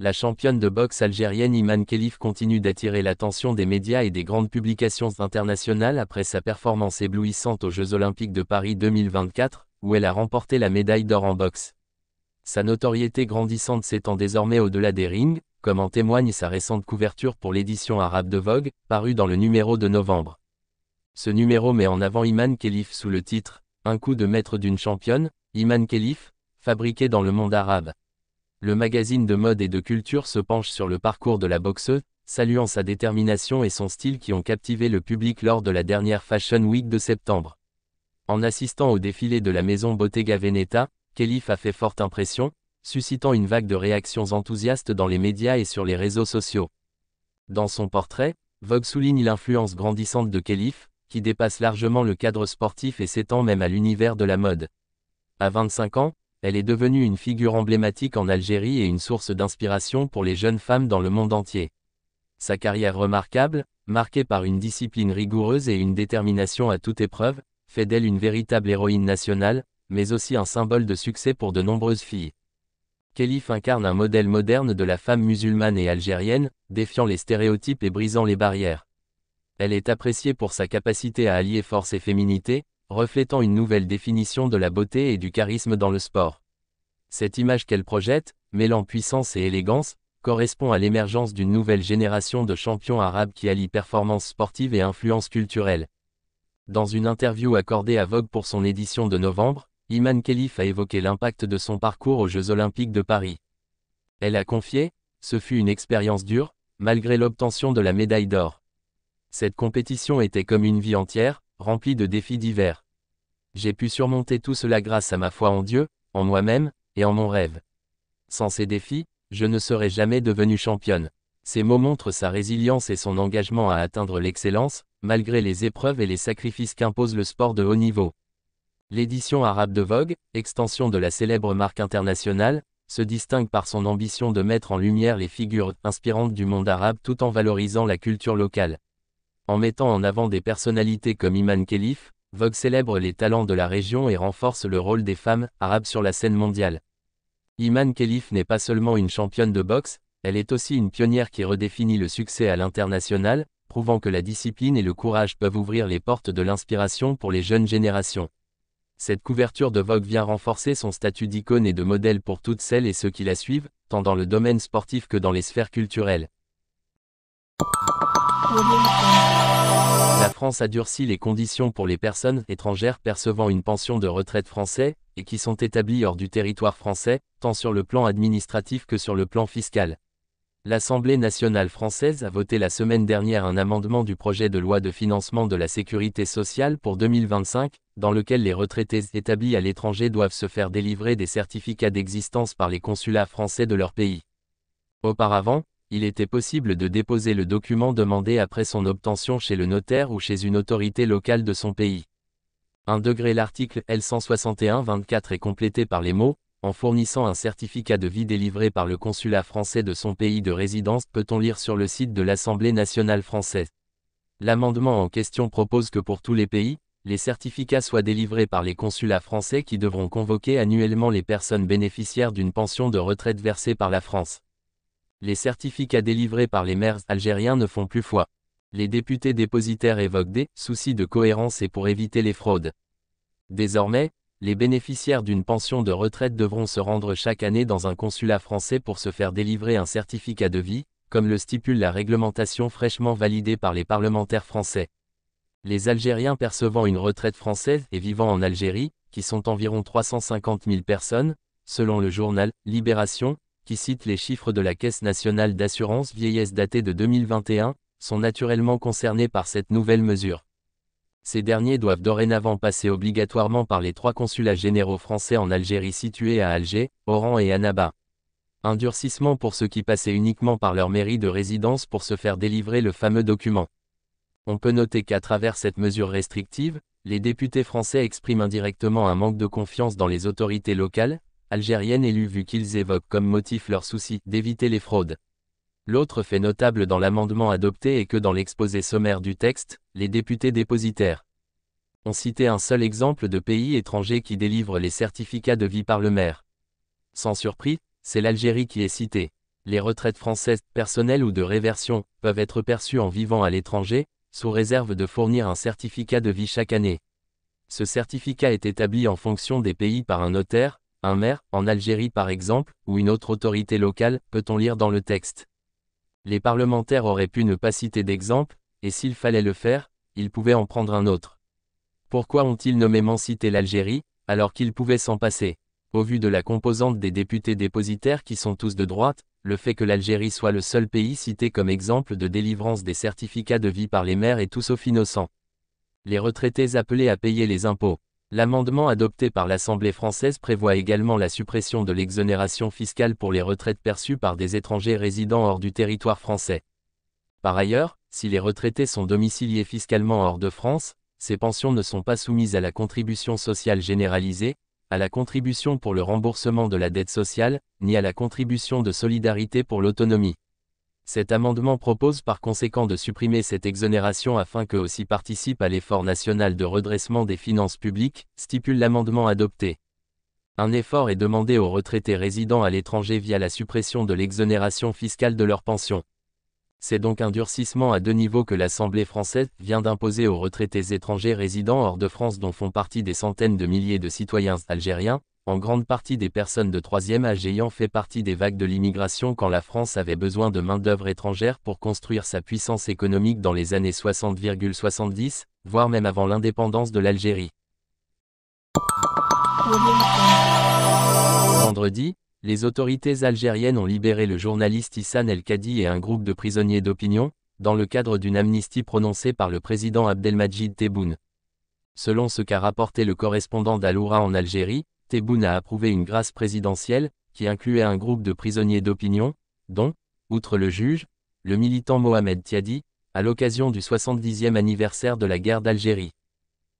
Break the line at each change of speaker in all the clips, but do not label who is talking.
La championne de boxe algérienne Iman Khelif continue d'attirer l'attention des médias et des grandes publications internationales après sa performance éblouissante aux Jeux olympiques de Paris 2024, où elle a remporté la médaille d'or en boxe. Sa notoriété grandissante s'étend désormais au-delà des rings, comme en témoigne sa récente couverture pour l'édition arabe de Vogue, parue dans le numéro de novembre. Ce numéro met en avant Iman Khalif sous le titre Un coup de maître d'une championne, Iman Khalif, fabriqué dans le monde arabe. Le magazine de mode et de culture se penche sur le parcours de la boxeuse, saluant sa détermination et son style qui ont captivé le public lors de la dernière Fashion Week de septembre. En assistant au défilé de la maison Bottega Veneta, Khalif a fait forte impression, suscitant une vague de réactions enthousiastes dans les médias et sur les réseaux sociaux. Dans son portrait, Vogue souligne l'influence grandissante de Kelif, qui dépasse largement le cadre sportif et s'étend même à l'univers de la mode. À 25 ans, elle est devenue une figure emblématique en Algérie et une source d'inspiration pour les jeunes femmes dans le monde entier. Sa carrière remarquable, marquée par une discipline rigoureuse et une détermination à toute épreuve, fait d'elle une véritable héroïne nationale, mais aussi un symbole de succès pour de nombreuses filles. Khalif incarne un modèle moderne de la femme musulmane et algérienne, défiant les stéréotypes et brisant les barrières. Elle est appréciée pour sa capacité à allier force et féminité, reflétant une nouvelle définition de la beauté et du charisme dans le sport. Cette image qu'elle projette, mêlant puissance et élégance, correspond à l'émergence d'une nouvelle génération de champions arabes qui allient performance sportive et influence culturelle. Dans une interview accordée à Vogue pour son édition de novembre, Iman Khelif a évoqué l'impact de son parcours aux Jeux Olympiques de Paris. Elle a confié, ce fut une expérience dure, malgré l'obtention de la médaille d'or. Cette compétition était comme une vie entière, remplie de défis divers. J'ai pu surmonter tout cela grâce à ma foi en Dieu, en moi-même, et en mon rêve. Sans ces défis, je ne serais jamais devenue championne. Ces mots montrent sa résilience et son engagement à atteindre l'excellence, malgré les épreuves et les sacrifices qu'impose le sport de haut niveau. L'édition arabe de Vogue, extension de la célèbre marque internationale, se distingue par son ambition de mettre en lumière les figures inspirantes du monde arabe tout en valorisant la culture locale. En mettant en avant des personnalités comme Iman Khalif, Vogue célèbre les talents de la région et renforce le rôle des femmes arabes sur la scène mondiale. Iman Khalif n'est pas seulement une championne de boxe, elle est aussi une pionnière qui redéfinit le succès à l'international, prouvant que la discipline et le courage peuvent ouvrir les portes de l'inspiration pour les jeunes générations. Cette couverture de Vogue vient renforcer son statut d'icône et de modèle pour toutes celles et ceux qui la suivent, tant dans le domaine sportif que dans les sphères culturelles. La France a durci les conditions pour les personnes étrangères percevant une pension de retraite française et qui sont établies hors du territoire français, tant sur le plan administratif que sur le plan fiscal. L'Assemblée nationale française a voté la semaine dernière un amendement du projet de loi de financement de la sécurité sociale pour 2025, dans lequel les retraités établis à l'étranger doivent se faire délivrer des certificats d'existence par les consulats français de leur pays. Auparavant, il était possible de déposer le document demandé après son obtention chez le notaire ou chez une autorité locale de son pays. Un degré L'article L161-24 est complété par les mots En fournissant un certificat de vie délivré par le consulat français de son pays de résidence, peut-on lire sur le site de l'Assemblée nationale française. L'amendement en question propose que pour tous les pays, les certificats soient délivrés par les consulats français qui devront convoquer annuellement les personnes bénéficiaires d'une pension de retraite versée par la France. Les certificats délivrés par les maires algériens ne font plus foi. Les députés dépositaires évoquent des soucis de cohérence et pour éviter les fraudes. Désormais, les bénéficiaires d'une pension de retraite devront se rendre chaque année dans un consulat français pour se faire délivrer un certificat de vie, comme le stipule la réglementation fraîchement validée par les parlementaires français. Les Algériens percevant une retraite française et vivant en Algérie, qui sont environ 350 000 personnes, selon le journal Libération, qui citent les chiffres de la Caisse nationale d'assurance vieillesse datée de 2021, sont naturellement concernés par cette nouvelle mesure. Ces derniers doivent dorénavant passer obligatoirement par les trois consulats généraux français en Algérie situés à Alger, Oran et Annaba. Un durcissement pour ceux qui passaient uniquement par leur mairie de résidence pour se faire délivrer le fameux document. On peut noter qu'à travers cette mesure restrictive, les députés français expriment indirectement un manque de confiance dans les autorités locales, algériennes élues vu qu'ils évoquent comme motif leur souci d'éviter les fraudes. L'autre fait notable dans l'amendement adopté est que dans l'exposé sommaire du texte, les députés dépositaires ont cité un seul exemple de pays étranger qui délivre les certificats de vie par le maire. Sans surprise, c'est l'Algérie qui est citée. Les retraites françaises, personnelles ou de réversion, peuvent être perçues en vivant à l'étranger, sous réserve de fournir un certificat de vie chaque année. Ce certificat est établi en fonction des pays par un notaire, un maire, en Algérie par exemple, ou une autre autorité locale, peut-on lire dans le texte. Les parlementaires auraient pu ne pas citer d'exemple, et s'il fallait le faire, ils pouvaient en prendre un autre. Pourquoi ont-ils nommément cité l'Algérie, alors qu'ils pouvaient s'en passer Au vu de la composante des députés dépositaires qui sont tous de droite, le fait que l'Algérie soit le seul pays cité comme exemple de délivrance des certificats de vie par les maires est tout sauf innocent. Les retraités appelés à payer les impôts L'amendement adopté par l'Assemblée française prévoit également la suppression de l'exonération fiscale pour les retraites perçues par des étrangers résidant hors du territoire français. Par ailleurs, si les retraités sont domiciliés fiscalement hors de France, ces pensions ne sont pas soumises à la contribution sociale généralisée, à la contribution pour le remboursement de la dette sociale, ni à la contribution de solidarité pour l'autonomie. Cet amendement propose par conséquent de supprimer cette exonération afin que aussi participent à l'effort national de redressement des finances publiques, stipule l'amendement adopté. Un effort est demandé aux retraités résidant à l'étranger via la suppression de l'exonération fiscale de leur pension. C'est donc un durcissement à deux niveaux que l'Assemblée française vient d'imposer aux retraités étrangers résidant hors de France dont font partie des centaines de milliers de citoyens algériens, en grande partie des personnes de troisième âge ayant fait partie des vagues de l'immigration quand la France avait besoin de main-d'œuvre étrangère pour construire sa puissance économique dans les années 60,70, voire même avant l'indépendance de l'Algérie. Vendredi, les autorités algériennes ont libéré le journaliste Hissan El-Kadi et un groupe de prisonniers d'opinion, dans le cadre d'une amnistie prononcée par le président Abdelmajid Tebboune. Selon ce qu'a rapporté le correspondant d'Aloura en Algérie, Tebboune a approuvé une grâce présidentielle, qui incluait un groupe de prisonniers d'opinion, dont, outre le juge, le militant Mohamed Tiadi, à l'occasion du 70e anniversaire de la guerre d'Algérie.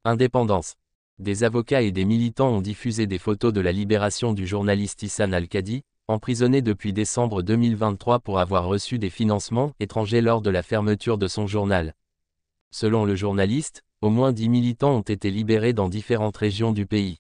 Indépendance des avocats et des militants ont diffusé des photos de la libération du journaliste Issan Al-Qadi, emprisonné depuis décembre 2023 pour avoir reçu des financements étrangers lors de la fermeture de son journal. Selon le journaliste, au moins 10 militants ont été libérés dans différentes régions du pays.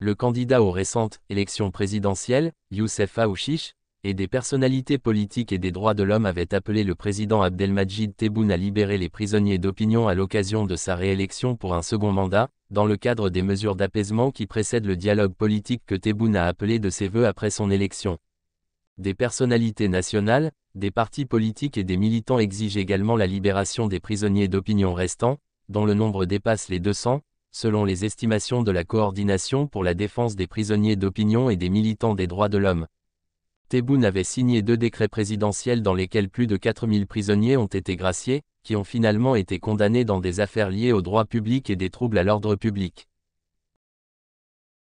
Le candidat aux récentes élections présidentielles, Youssef Aouchiche, et des personnalités politiques et des droits de l'homme avaient appelé le président Abdelmajid Tebboune à libérer les prisonniers d'opinion à l'occasion de sa réélection pour un second mandat, dans le cadre des mesures d'apaisement qui précèdent le dialogue politique que Tebboune a appelé de ses voeux après son élection. Des personnalités nationales, des partis politiques et des militants exigent également la libération des prisonniers d'opinion restants, dont le nombre dépasse les 200, selon les estimations de la Coordination pour la défense des prisonniers d'opinion et des militants des droits de l'homme. Tebboune avait signé deux décrets présidentiels dans lesquels plus de 4000 prisonniers ont été graciés, qui ont finalement été condamnés dans des affaires liées au droit public et des troubles à l'ordre public.